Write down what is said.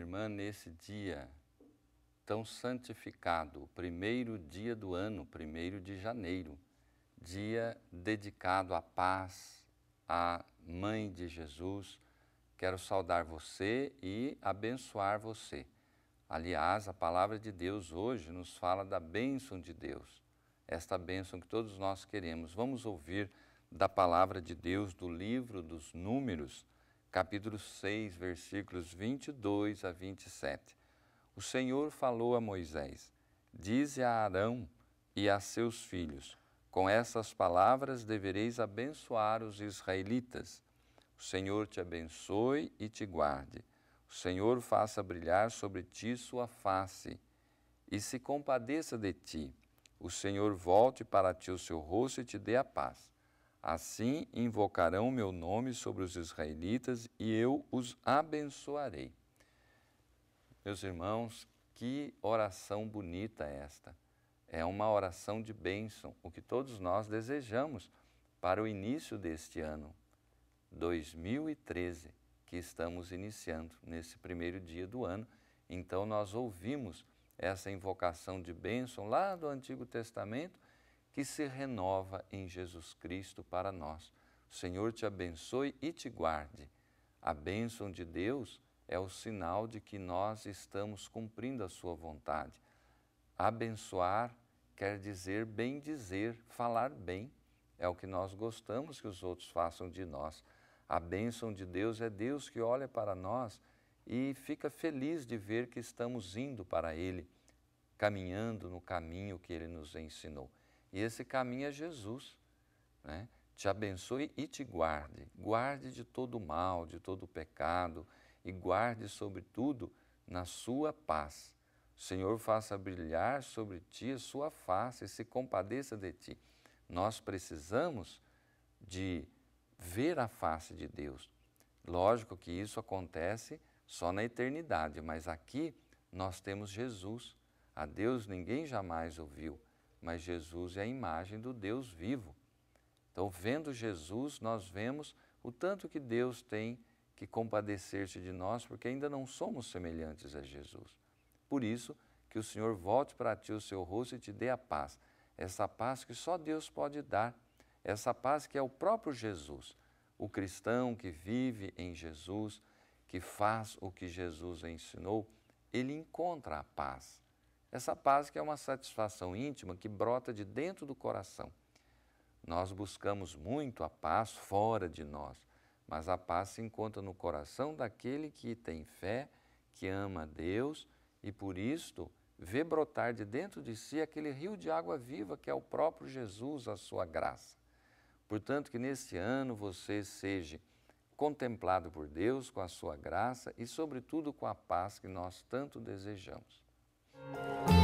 irmã, nesse dia tão santificado, o primeiro dia do ano, primeiro de janeiro, dia dedicado à paz, à Mãe de Jesus, quero saudar você e abençoar você. Aliás, a palavra de Deus hoje nos fala da bênção de Deus, esta bênção que todos nós queremos. Vamos ouvir da palavra de Deus do livro dos Números capítulo 6, versículos 22 a 27. O Senhor falou a Moisés: Dize a Arão e a seus filhos: Com essas palavras devereis abençoar os israelitas. O Senhor te abençoe e te guarde. O Senhor faça brilhar sobre ti sua face e se compadeça de ti. O Senhor volte para ti o seu rosto e te dê a paz. Assim invocarão meu nome sobre os israelitas e eu os abençoarei. Meus irmãos, que oração bonita esta! É uma oração de bênção, o que todos nós desejamos para o início deste ano, 2013, que estamos iniciando nesse primeiro dia do ano. Então, nós ouvimos essa invocação de bênção lá do Antigo Testamento que se renova em Jesus Cristo para nós. O Senhor te abençoe e te guarde. A bênção de Deus é o sinal de que nós estamos cumprindo a sua vontade. Abençoar quer dizer bem dizer, falar bem. É o que nós gostamos que os outros façam de nós. A bênção de Deus é Deus que olha para nós e fica feliz de ver que estamos indo para Ele, caminhando no caminho que Ele nos ensinou. E esse caminho é Jesus. Né? Te abençoe e te guarde. Guarde de todo o mal, de todo o pecado e guarde, sobretudo, na sua paz. O Senhor faça brilhar sobre ti a sua face e se compadeça de ti. Nós precisamos de ver a face de Deus. Lógico que isso acontece só na eternidade, mas aqui nós temos Jesus. A Deus ninguém jamais ouviu mas Jesus é a imagem do Deus vivo. Então, vendo Jesus, nós vemos o tanto que Deus tem que compadecer-se de nós, porque ainda não somos semelhantes a Jesus. Por isso, que o Senhor volte para ti o seu rosto e te dê a paz. Essa paz que só Deus pode dar, essa paz que é o próprio Jesus, o cristão que vive em Jesus, que faz o que Jesus ensinou, ele encontra a paz. Essa paz que é uma satisfação íntima que brota de dentro do coração. Nós buscamos muito a paz fora de nós, mas a paz se encontra no coração daquele que tem fé, que ama a Deus e por isto vê brotar de dentro de si aquele rio de água viva que é o próprio Jesus, a sua graça. Portanto, que nesse ano você seja contemplado por Deus com a sua graça e, sobretudo, com a paz que nós tanto desejamos. Music